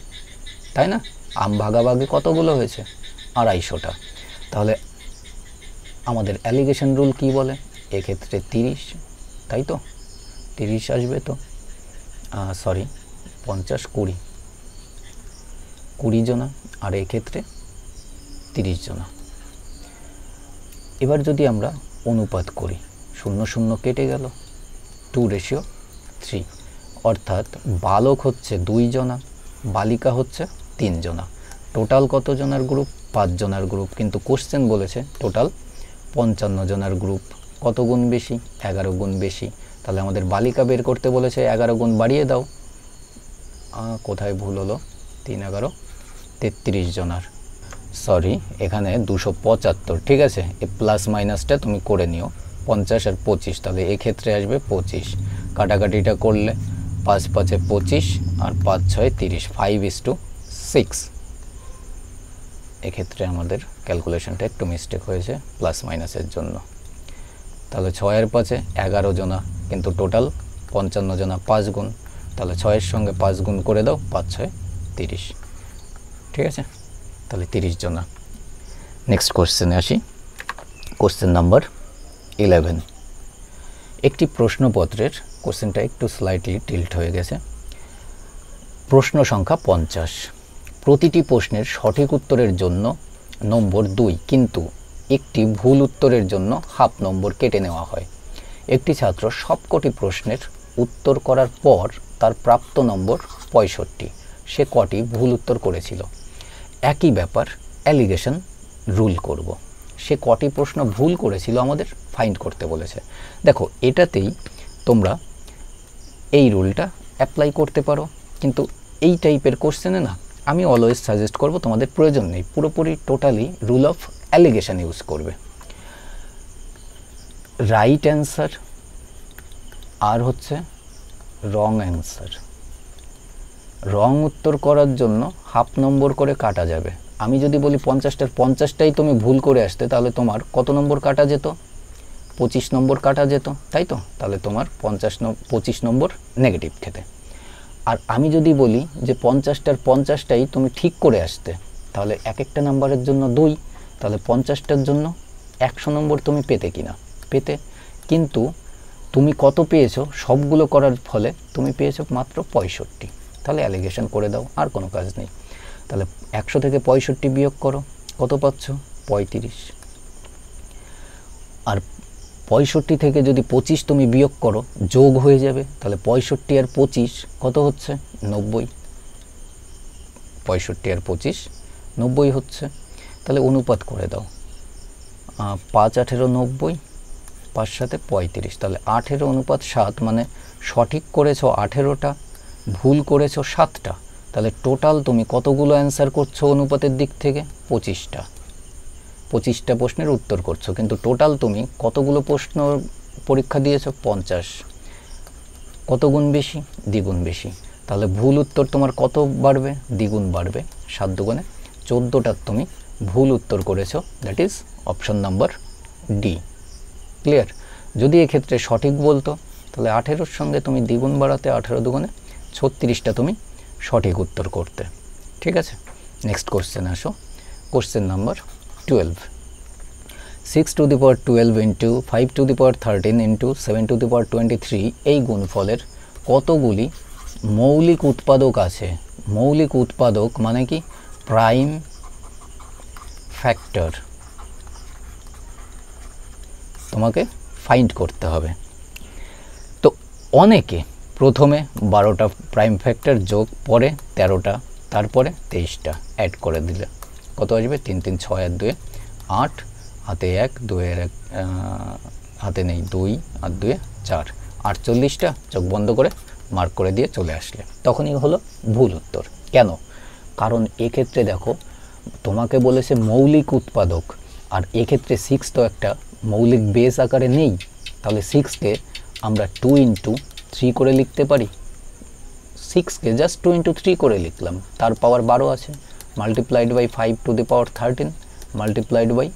তাই না আম ভাগাভাগি কতগুলো হয়েছে আড়াইশোটা তাহলে আমাদের অ্যালিগেশন রুল কি বলে এক্ষেত্রে তিরিশ তাই তো তিরিশ আসবে তো সরি পঞ্চাশ কুড়ি কুড়ি জনা আর এক্ষেত্রে তিরিশ জনা এবার যদি আমরা অনুপাত করি শূন্য শূন্য কেটে গেল টু রেশিও থ্রি অর্থাৎ বালক হচ্ছে দুই জনা বালিকা হচ্ছে তিনজনা টোটাল কতজনার গ্রুপ পাঁচজনার গ্রুপ কিন্তু কোশ্চেন বলেছে টোটাল পঞ্চান্ন জনার গ্রুপ কত গুণ বেশি এগারো গুণ বেশি তাহলে আমাদের বালিকা বের করতে বলেছে এগারো গুণ বাড়িয়ে দাও কোথায় ভুল হলো তিন এগারো তেত্রিশ জনার সরি এখানে দুশো পঁচাত্তর ঠিক আছে এ প্লাস মাইনাসটা তুমি করে নিও পঞ্চাশ আর পঁচিশ তাহলে এক্ষেত্রে আসবে পঁচিশ কাটাকাটিটা করলে পাঁচ পাঁচে পঁচিশ আর পাঁচ ছয় তিরিশ ফাইভ ইস টু সিক্স এক্ষেত্রে আমাদের ক্যালকুলেশনটা একটু মিস্টেক হয়েছে প্লাস মাইনাসের জন্য তাহলে ছয়ের পাঁচে এগারো জনা কিন্তু টোটাল পঞ্চান্ন জনা পাঁচ গুণ তাহলে ছয়ের সঙ্গে পাঁচ গুণ করে দাও পাঁচ ছয় তিরিশ ঠিক আছে তাহলে তিরিশ জনা নেক্সট কোশ্চেনে আসি কোশ্চেন নাম্বার ইলেভেন একটি প্রশ্নপত্রের কোশ্চেনটা একটু স্লাইটলি টিল্ট হয়ে গেছে প্রশ্ন সংখ্যা পঞ্চাশ প্রতিটি প্রশ্নের সঠিক উত্তরের জন্য নম্বর দুই কিন্তু একটি ভুল উত্তরের জন্য হাফ নম্বর কেটে নেওয়া হয় একটি ছাত্র সবকটি প্রশ্নের উত্তর করার পর তার প্রাপ্ত নম্বর পঁয়ষট্টি সে কটি ভুল উত্তর করেছিল একই ব্যাপার অ্যালিগেশন রুল করব। সে কটি প্রশ্ন ভুল করেছিল আমাদের ফাইন্ড করতে বলেছে দেখো এটাতেই তোমরা এই রুলটা অ্যাপ্লাই করতে পারো কিন্তু এই টাইপের কোশ্চেনে না আমি অলওয়েজ সাজেস্ট করব তোমাদের প্রয়োজন নেই পুরোপুরি totally rule of allegation use করবে রাইট অ্যান্সার আর হচ্ছে রং অ্যান্সার রং উত্তর করার জন্য হাফ নম্বর করে কাটা যাবে আমি যদি বলি পঞ্চাশটার পঞ্চাশটাই তুমি ভুল করে আসতে তাহলে তোমার কত নম্বর কাটা যেত পঁচিশ নম্বর কাটা যেত তাই তো তাহলে তোমার পঞ্চাশ পঁচিশ নম্বর নেগেটিভ খেতে আর আমি যদি বলি যে পঞ্চাশটার পঞ্চাশটাই তুমি ঠিক করে আসতে তাহলে এক একটা নাম্বারের জন্য দুই তাহলে পঞ্চাশটার জন্য একশো নম্বর তুমি পেতে কিনা পেতে কিন্তু তুমি কত পেয়েছো সবগুলো করার ফলে তুমি পেয়েছো মাত্র পঁয়ষট্টি তাহলে অ্যালিগেশন করে দাও আর কোনো কাজ নেই তাহলে একশো থেকে পঁয়ষট্টি বিয়োগ করো কত পাচ্ছ পঁয়ত্রিশ আর পঁয়ষট্টি থেকে যদি পঁচিশ তুমি বিয়োগ করো যোগ হয়ে যাবে তাহলে পঁয়ষট্টি আর পঁচিশ কত হচ্ছে নব্বই পঁয়ষট্টি আর পঁচিশ নব্বই হচ্ছে তাহলে অনুপাত করে দাও পাঁচ আঠেরো নব্বই পাঁচ সাথে পঁয়ত্রিশ তাহলে আঠেরো অনুপাত সাত মানে সঠিক করেছো আঠেরোটা ভুল করেছো সাতটা তাহলে টোটাল তুমি কতগুলো অ্যান্সার করছো অনুপাতের দিক থেকে পঁচিশটা পঁচিশটা প্রশ্নের উত্তর করছো কিন্তু টোটাল তুমি কতগুলো প্রশ্ন পরীক্ষা দিয়েছো পঞ্চাশ কত গুণ বেশি দ্বিগুণ বেশি তাহলে ভুল উত্তর তোমার কত বাড়বে দ্বিগুণ বাড়বে সাত দুগুণে চোদ্দোটার তুমি ভুল উত্তর করেছো that is option number D clear যদি এক্ষেত্রে সঠিক বলতো তাহলে আঠেরোর সঙ্গে তুমি দ্বিগুণ বাড়াতে আঠেরো দুগুণে ছত্রিশটা তুমি সঠিক উত্তর করতে ঠিক আছে নেক্সট কোশ্চেন আসো question number 12 6 to the power 12 into 5 to the power 13 into 7 to the power 23 এই গুণফলের কতগুলি মৌলিক উৎপাদক আছে মৌলিক উৎপাদক মানে কি প্রাইম ফ্যাক্টর তোমাকে ফাইন্ড করতে হবে তো অনেকে প্রথমে বারোটা প্রাইম ফ্যাক্টর যোগ পরে তেরোটা তারপরে তেইশটা অ্যাড করে দিলে কত আসবে তিন তিন ছয় আর দুয়ে আট হাতে এক দুয়ের এক হাতে নেই দুই আর দুয়ে চার আটচল্লিশটা চোখ বন্ধ করে মার্ক করে দিয়ে চলে আসলে তখনই হলো ভুল উত্তর কেন কারণ এক্ষেত্রে দেখো তোমাকে বলেছে মৌলিক উৎপাদক আর এক্ষেত্রে সিক্স তো একটা মৌলিক বেস আকারে নেই তাহলে সিক্সকে আমরা টু ইন্টু থ্রি করে লিখতে পারি সিক্সকে জাস্ট টু ইন্টু থ্রি করে লিখলাম তার পাওয়ার বারো আছে multiplied by five to the power thirteen multiplied by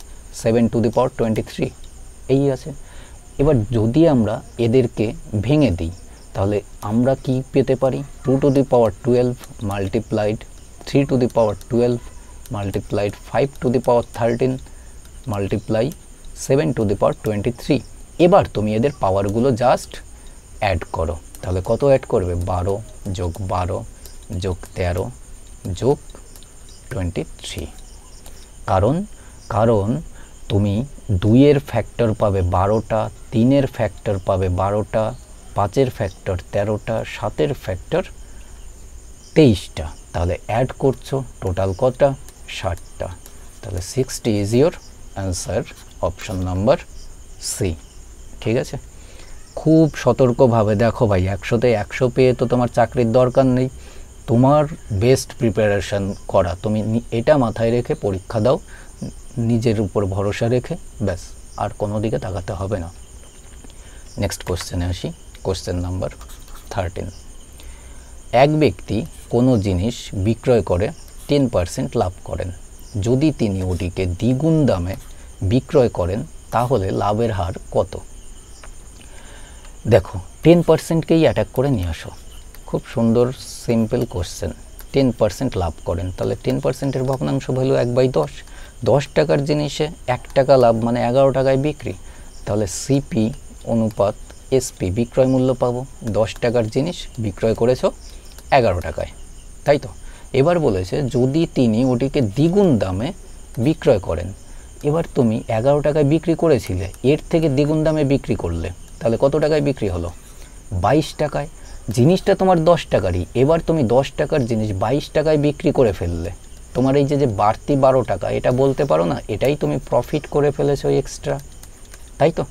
seven to the power twenty three এই আছে এবার যদি আমরা এদেরকে ভেঙে দিই তাহলে আমরা কি পেতে পারি two to the power twelve multiplied three to the power twelve multiplied five to the power thirteen multiply seven to the power twenty three এবার তুমি এদের পাওয়ারগুলো জাস্ট অ্যাড করো তাহলে কত অ্যাড করবে বারো যোগ বারো যোগ তেরো যোগ টোয়েন্টি থ্রি কারণ কারণ তুমি দুইয়ের ফ্যাক্টর পাবে বারোটা তিনের ফ্যাক্টর পাবে বারোটা পাঁচের ফ্যাক্টর তেরোটা সাতের ফ্যাক্টর তেইশটা তাহলে অ্যাড করছো টোটাল কটা ষাটটা তাহলে sixty is your answer option number C ঠিক আছে খুব সতর্কভাবে দেখো ভাই একশোতে একশো পেয়ে তো তোমার চাকরির দরকার নেই তোমার বেস্ট প্রিপারেশান করা তুমি এটা মাথায় রেখে পরীক্ষা দাও নিজের উপর ভরসা রেখে ব্যাস আর কোনো দিকে তাকাতে হবে না নেক্সট কোশ্চেনে আসি কোশ্চেন নাম্বার থার্টিন এক ব্যক্তি কোনো জিনিস বিক্রয় করে টেন পার্সেন্ট লাভ করেন যদি তিনি ওটিকে দ্বিগুণ দামে বিক্রয় করেন তাহলে লাভের হার কত দেখো টেন পার্সেন্টকেই অ্যাটাক করে নিয়ে আসো খুব সুন্দর সিম্পল কোশ্চেন টেন পার্সেন্ট লাভ করেন তাহলে টেন পার্সেন্টের ভগ্নাংশ ভ্যালু এক বাই দশ দশ টাকার জিনিসে এক টাকা লাভ মানে এগারো টাকায় বিক্রি তাহলে সিপি অনুপাত এসপি বিক্রয় মূল্য পাবো দশ টাকার জিনিস বিক্রয় করেছ এগারো টাকায় তাই তো এবার বলেছে যদি তিনি ওটিকে দ্বিগুণ দামে বিক্রয় করেন এবার তুমি এগারো টাকায় বিক্রি করেছিলে এর থেকে দ্বিগুণ দামে বিক্রি করলে তাহলে কত টাকায় বিক্রি হলো বাইশ টাকায় জিনিসটা তোমার দশ টাকারই এবার তুমি দশ টাকার জিনিস বাইশ টাকায় বিক্রি করে ফেললে তোমার এই যে যে বাড়তি বারো টাকা এটা বলতে পারো না এটাই তুমি প্রফিট করে ফেলেছো এক্সট্রা তাই তো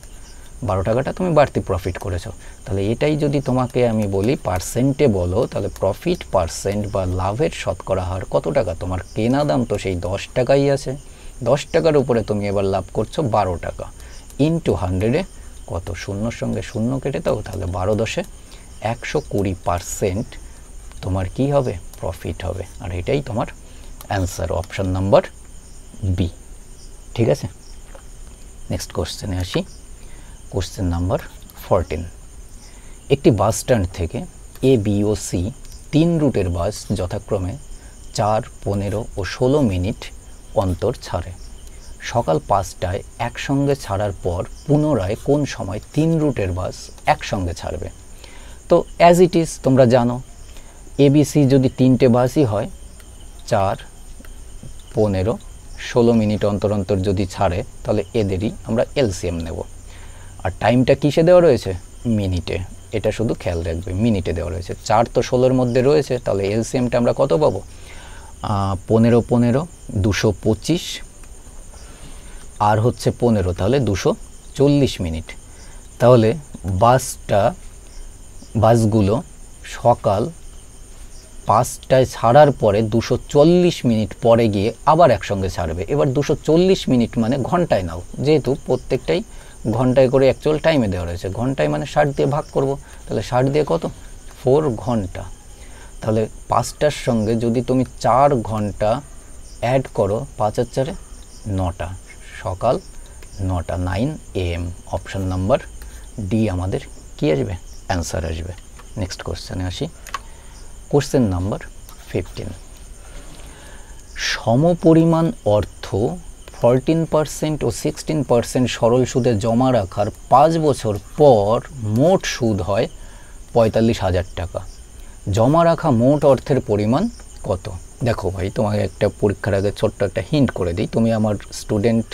বারো টাকাটা তুমি বাড়তি প্রফিট করেছো তাহলে এটাই যদি তোমাকে আমি বলি পার্সেন্টে বলো তাহলে প্রফিট পার্সেন্ট বা লাভের শতকরা হার কত টাকা তোমার কেনা দাম তো সেই দশ টাকাই আছে দশ টাকার উপরে তুমি এবার লাভ করছো বারো টাকা টু হান্ড্রেডে কত শূন্যর সঙ্গে শূন্য কেটে দাও তাহলে বারো দশে একশো কুড়ি পারসেন্ট তোমার কি হবে প্রফিট হবে আর এটাই তোমার অ্যান্সার অপশান নাম্বার বি ঠিক আছে নেক্সট কোশ্চেনে আসি কোশ্চেন নাম্বার ফোরটিন একটি বাস স্ট্যান্ড থেকে এ বি ও সি তিন রুটের বাস যথাক্রমে চার পনেরো ও ষোলো মিনিট অন্তর ছাড়ে সকাল পাঁচটায় একসঙ্গে ছাড়ার পর পুনরায় কোন সময় তিন রুটের বাস একসঙ্গে ছাড়বে তো অ্যাজ ইট ইজ তোমরা জানো এবিসি যদি তিনটে বাসই হয় চার পনেরো ষোলো মিনিট অন্তর অন্তর যদি ছাড়ে তাহলে এদেরই আমরা এলসিএম নেব আর টাইমটা কিসে দেওয়া রয়েছে মিনিটে এটা শুধু খেয়াল রাখবে মিনিটে দেওয়া রয়েছে চার তো ষোলোর মধ্যে রয়েছে তাহলে এলসিএমটা আমরা কত পাবো পনেরো পনেরো দুশো পঁচিশ আর হচ্ছে পনেরো তাহলে দুশো চল্লিশ মিনিট তাহলে বাসটা বাসগুলো সকাল পাঁচটায় ছাড়ার পরে দুশো মিনিট পরে গিয়ে আবার একসঙ্গে ছাড়বে এবার দুশো মিনিট মানে ঘন্টায় নাও যেহেতু প্রত্যেকটাই ঘন্টায় করে অ্যাকচুয়াল টাইমে দেওয়া রয়েছে ঘন্টায় মানে ষাট দিয়ে ভাগ করব তাহলে ষাট দিয়ে কত ফোর ঘন্টা তাহলে পাঁচটার সঙ্গে যদি তুমি চার ঘন্টা অ্যাড করো পাঁচ আর চারে নটা সকাল নটা nine AM option number D আমাদের কী আসবে অ্যান্সার আসবে নেক্সট কোশ্চেনে আসি কোশ্চেন নাম্বার ফিফটিন সমপরিমাণ অর্থ ফরটিন পার্সেন্ট ও সিক্সটিন পার্সেন্ট সরল সুদে জমা রাখার পাঁচ বছর পর মোট সুদ হয় পঁয়তাল্লিশ হাজার টাকা জমা রাখা মোট অর্থের পরিমাণ কত দেখো ভাই তোমাকে একটা পরীক্ষার আগে ছোট্ট একটা হিন্ট করে দিই তুমি আমার স্টুডেন্ট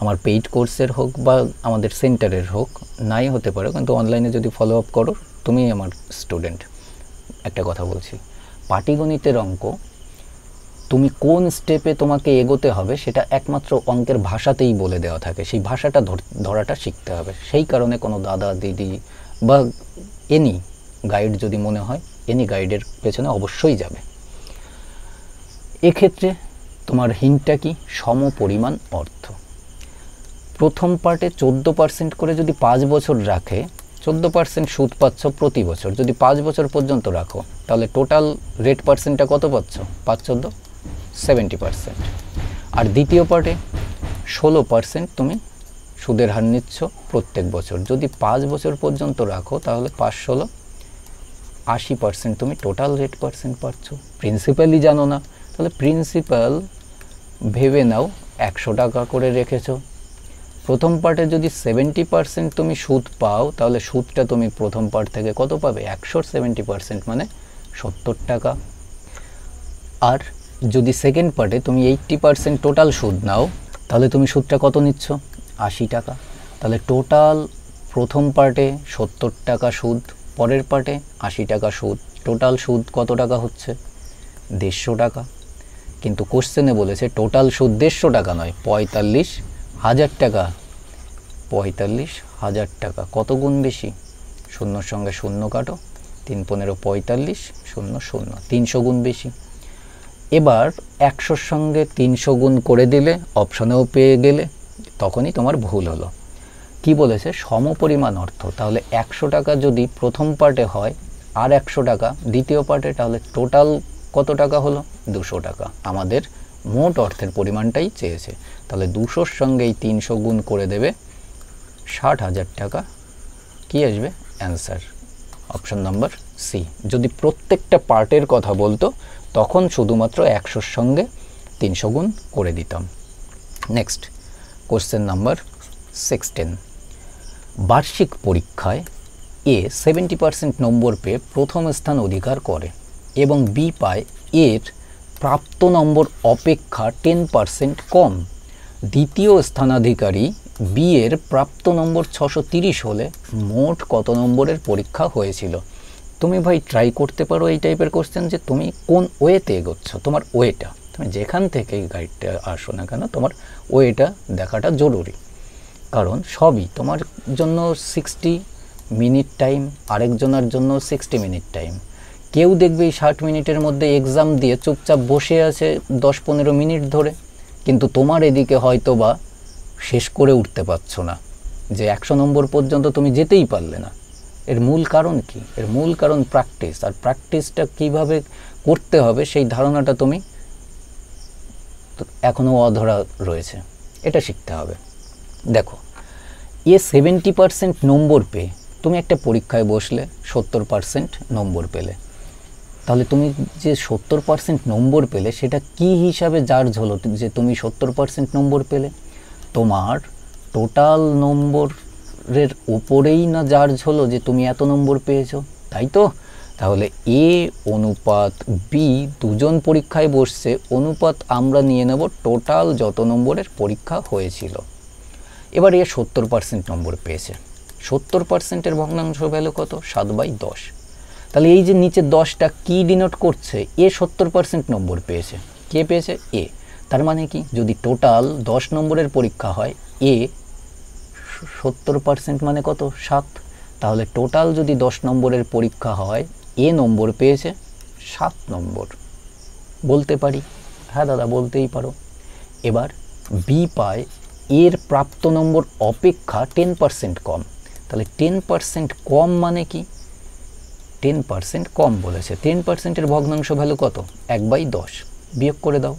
আমার পেইড কোর্সের হোক বা আমাদের সেন্টারের হোক নাই হতে পারে কিন্তু অনলাইনে যদি ফলো আপ করো তুমি আমার স্টুডেন্ট একটা কথা বলছি পাটিগণিতের অঙ্ক তুমি কোন স্টেপে তোমাকে এগোতে হবে সেটা একমাত্র অঙ্কের ভাষাতেই বলে দেওয়া থাকে সেই ভাষাটা ধরাটা শিখতে হবে সেই কারণে কোনো দাদা দিদি বা এনি গাইড যদি মনে হয় এনি গাইডের পেছনে অবশ্যই যাবে এক্ষেত্রে তোমার হিনটা কি সমপরিমাণ অর্থ প্রথম পার্টে চোদ্দো পার্সেন্ট করে যদি পাঁচ বছর রাখে চোদ্দো পার্সেন্ট সুদ পাচ্ছ প্রতি বছর যদি পাঁচ বছর পর্যন্ত রাখো তাহলে টোটাল রেট পার্সেন্টটা কত পাচ্ছ পাঁচ চোদ্দো সেভেন্টি পার্সেন্ট আর দ্বিতীয় পার্টে ষোলো পার্সেন্ট তুমি সুদের হার নিচ্ছ প্রত্যেক বছর যদি পাঁচ বছর পর্যন্ত রাখো তাহলে পাঁচ ষোলো আশি পার্সেন্ট তুমি টোটাল রেট পার্সেন্ট পাচ্ছ প্রিন্সিপালই জানো না তাহলে প্রিন্সিপাল ভেবে নাও একশো টাকা করে রেখেছো প্রথম পার্টে যদি সেভেন্টি পার্সেন্ট তুমি সুদ পাও তাহলে সুদটা তুমি প্রথম পার্ট থেকে কত পাবে একশোর সেভেন্টি পার্সেন্ট মানে সত্তর টাকা আর যদি সেকেন্ড পার্টে তুমি এইট্টি পার্সেন্ট টোটাল সুদ নাও তাহলে তুমি সুদটা কত নিচ্ছ আশি টাকা তাহলে টোটাল প্রথম পার্টে সত্তর টাকা সুদ পরের পার্টে আশি টাকা সুদ টোটাল সুদ কত টাকা হচ্ছে দেড়শো টাকা কিন্তু কোশ্চেনে বলেছে টোটাল সুদ দেড়শো টাকা নয় পঁয়তাল্লিশ হাজার টাকা পঁয়তাল্লিশ হাজার টাকা কত গুণ বেশি শূন্যর সঙ্গে শূন্য কাটো তিন পনেরো পঁয়তাল্লিশ শূন্য শূন্য তিনশো গুণ বেশি এবার একশোর সঙ্গে তিনশো গুণ করে দিলে অপশনেও পেয়ে গেলে তখনই তোমার ভুল হলো কি বলেছে সমপরিমাণ অর্থ তাহলে একশো টাকা যদি প্রথম পার্টে হয় আর একশো টাকা দ্বিতীয় পার্টে তাহলে টোটাল কত টাকা হলো দুশো টাকা আমাদের মোট অর্থের পরিমাণটাই চেয়েছে তাহলে দুশোর সঙ্গে এই তিনশো গুণ করে দেবে ষাট হাজার টাকা কি আসবে অ্যান্সার অপশান নম্বর সি যদি প্রত্যেকটা পার্টের কথা বলতো তখন শুধুমাত্র একশোর সঙ্গে তিনশো গুণ করে দিতাম নেক্সট কোশ্চেন নাম্বার সিক্সটেন বার্ষিক পরীক্ষায় এ সেভেন্টি পার্সেন্ট নম্বর পেয়ে প্রথম স্থান অধিকার করে এবং বি পায় এর প্রাপ্ত নম্বর অপেক্ষা টেন পারসেন্ট কম দ্বিতীয় স্থানাধিকারী বি এর প্রাপ্ত নম্বর ছশো তিরিশ হলে মোট কত নম্বরের পরীক্ষা হয়েছিল তুমি ভাই ট্রাই করতে পারো এই টাইপের কোশ্চেন যে তুমি কোন ওয়েতে এগোচ্ছ তোমার ওয়েটা তুমি যেখান থেকে গাইডটা আসো না কেন তোমার ওয়েটা দেখাটা জরুরি কারণ সবই তোমার জন্য সিক্সটি মিনিট টাইম আরেকজনের জন্য সিক্সটি মিনিট টাইম কেউ দেখবে এই ষাট মিনিটের মধ্যে এক্সাম দিয়ে চুপচাপ বসে আছে দশ পনেরো মিনিট ধরে কিন্তু তোমার এদিকে হয়তো বা শেষ করে উঠতে পারছো না যে একশো নম্বর পর্যন্ত তুমি যেতেই পারলে না এর মূল কারণ কি এর মূল কারণ প্র্যাকটিস আর প্র্যাকটিসটা কিভাবে করতে হবে সেই ধারণাটা তুমি এখনও অধরা রয়েছে এটা শিখতে হবে দেখো এ সেভেন্টি পারসেন্ট নম্বর পেয়ে তুমি একটা পরীক্ষায় বসলে সত্তর পারসেন্ট নম্বর পেলে তাহলে তুমি যে সত্তর পার্সেন্ট নম্বর পেলে সেটা কি হিসাবে জার্জ হলো যে তুমি সত্তর পার্সেন্ট নম্বর পেলে তোমার টোটাল নম্বরের ওপরেই না জার্জ হলো যে তুমি এত নম্বর পেয়েছো তাই তো তাহলে এ অনুপাত বি দুজন পরীক্ষায় বসছে অনুপাত আমরা নিয়ে নেব টোটাল যত নম্বরের পরীক্ষা হয়েছিল এবার এ সত্তর পার্সেন্ট নম্বর পেয়েছে সত্তর পার্সেন্টের ভগ্নাংশ ভ্যালু কত সাত বাই দশ তাহলে এই যে নিচে দশটা কি ডিনোট করছে এ সত্তর পার্সেন্ট নম্বর পেয়েছে কে পেয়েছে এ তার মানে কি যদি টোটাল দশ নম্বরের পরীক্ষা হয় এ সত্তর পার্সেন্ট মানে কত সাত তাহলে টোটাল যদি দশ নম্বরের পরীক্ষা হয় এ নম্বর পেয়েছে সাত নম্বর বলতে পারি হ্যাঁ দাদা বলতেই পারো এবার বি পায় এর প্রাপ্ত নম্বর অপেক্ষা টেন পার্সেন্ট কম তাহলে টেন পার্সেন্ট কম মানে কি টেন পার্সেন্ট কম বলেছে টেন পার্সেন্টের ভগ্নাংশ ভ্যালু কত এক বাই দশ বিয়োগ করে দাও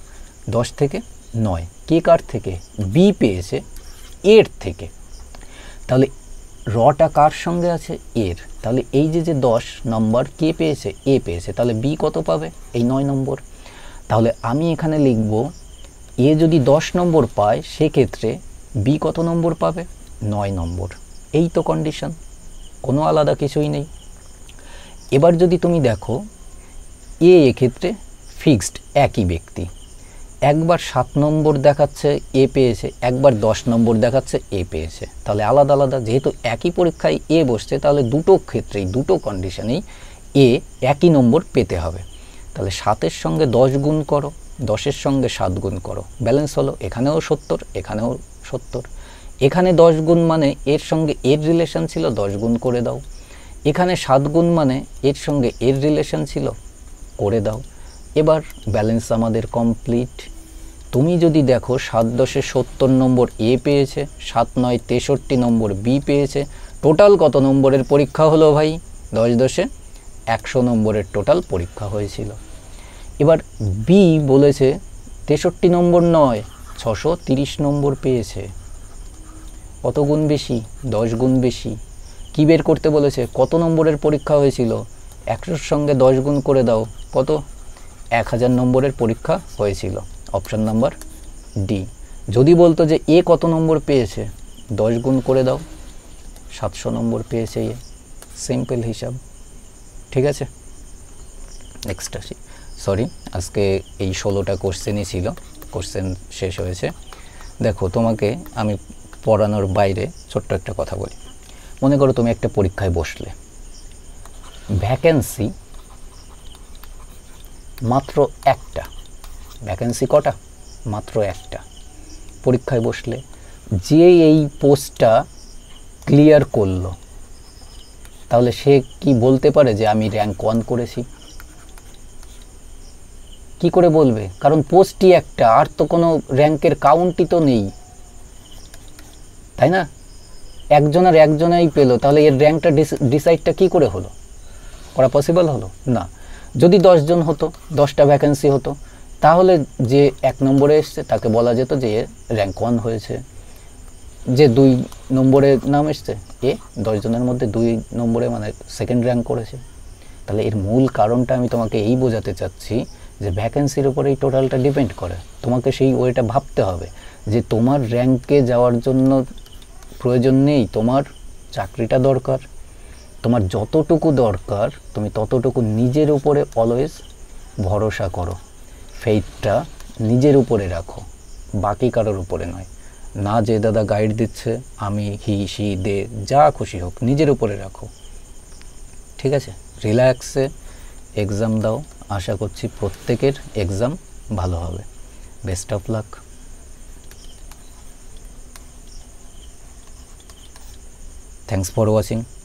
দশ থেকে নয় কে কার থেকে বি পেয়েছে এর থেকে তাহলে রটা কার সঙ্গে আছে এর তাহলে এই যে যে দশ নম্বর কে পেয়েছে এ পেয়েছে তাহলে বি কত পাবে এই নয় নম্বর তাহলে আমি এখানে লিখব এ যদি দশ নম্বর পায় সেক্ষেত্রে বি কত নম্বর পাবে নয় নম্বর এই তো কন্ডিশন কোনো আলাদা কিছুই নেই এবার যদি তুমি দেখো এ এক্ষেত্রে ফিক্সড একই ব্যক্তি একবার সাত নম্বর দেখাচ্ছে এ পেয়েছে একবার দশ নম্বর দেখাচ্ছে এ পেয়েছে তাহলে আলাদা আলাদা যেহেতু একই পরীক্ষায় এ বসছে তাহলে দুটো ক্ষেত্রেই দুটো কন্ডিশনেই এ একই নম্বর পেতে হবে তাহলে সাতের সঙ্গে দশ গুণ করো দশের সঙ্গে সাত গুণ করো ব্যালেন্স হলো এখানেও সত্তর এখানেও সত্তর এখানে দশ গুণ মানে এর সঙ্গে এর রিলেশন ছিল দশ গুণ করে দাও এখানে সাত গুণ মানে এর সঙ্গে এর রিলেশন ছিল করে দাও এবার ব্যালেন্স আমাদের কমপ্লিট তুমি যদি দেখো সাত দশে সত্তর নম্বর এ পেয়েছে সাত নয় তেষট্টি নম্বর বি পেয়েছে টোটাল কত নম্বরের পরীক্ষা হলো ভাই দশ দশে একশো নম্বরের টোটাল পরীক্ষা হয়েছিল এবার বি বলেছে তেষট্টি নম্বর নয় ছশো তিরিশ নম্বর পেয়েছে কত গুণ বেশি দশ গুণ বেশি কি বের করতে বলেছে কত নম্বরের পরীক্ষা হয়েছিল একশোর সঙ্গে দশ গুণ করে দাও কত এক হাজার নম্বরের পরীক্ষা হয়েছিল অপশান নাম্বার ডি যদি বলতো যে এ কত নম্বর পেয়েছে দশ গুণ করে দাও সাতশো নম্বর পেয়েছে এ সিম্পল হিসাব ঠিক আছে নেক্সট আসি সরি আজকে এই ষোলোটা কোশ্চেনই ছিল কোশ্চেন শেষ হয়েছে দেখো তোমাকে আমি পড়ানোর বাইরে ছোট্ট একটা কথা বলি মনে করো তুমি একটা পরীক্ষায় বসলে ভ্যাকেন্সি মাত্র একটা ভ্যাকেন্সি কটা মাত্র একটা পরীক্ষায় বসলে যে এই পোস্টটা ক্লিয়ার করলো তাহলে সে কি বলতে পারে যে আমি র্যাঙ্ক ওয়ান করেছি কি করে বলবে কারণ পোস্টই একটা আর তো কোনো র্যাঙ্কের কাউন্টই তো নেই তাই না একজন আর একজনেই পেলো তাহলে এর র্যাঙ্কটা ডিসাইডটা কি করে হলো করা পসিবল হলো না যদি দশজন হতো দশটা ভ্যাকেন্সি হতো তাহলে যে এক নম্বরে এসছে তাকে বলা যেত যে এর র্যাঙ্ক ওয়ান হয়েছে যে দুই নম্বরে নাম এসছে এ দশজনের মধ্যে দুই নম্বরে মানে সেকেন্ড র্যাঙ্ক করেছে তাহলে এর মূল কারণটা আমি তোমাকে এই বোঝাতে চাচ্ছি যে ভ্যাকেন্সির উপরে এই টোটালটা ডিপেন্ড করে তোমাকে সেই ওয়েটা ভাবতে হবে যে তোমার র্যাঙ্কে যাওয়ার জন্য প্রয়োজন নেই তোমার চাকরিটা দরকার তোমার যতটুকু দরকার তুমি ততটুকু নিজের উপরে অলওয়েজ ভরসা করো ফেইথটা নিজের উপরে রাখো বাকি কারোর উপরে নয় না যে দাদা গাইড দিচ্ছে আমি হি সি দে যা খুশি হোক নিজের উপরে রাখো ঠিক আছে রিল্যাক্সে এক্সাম দাও আশা করছি প্রত্যেকের এক্সাম ভালো হবে best of luck thanks for watching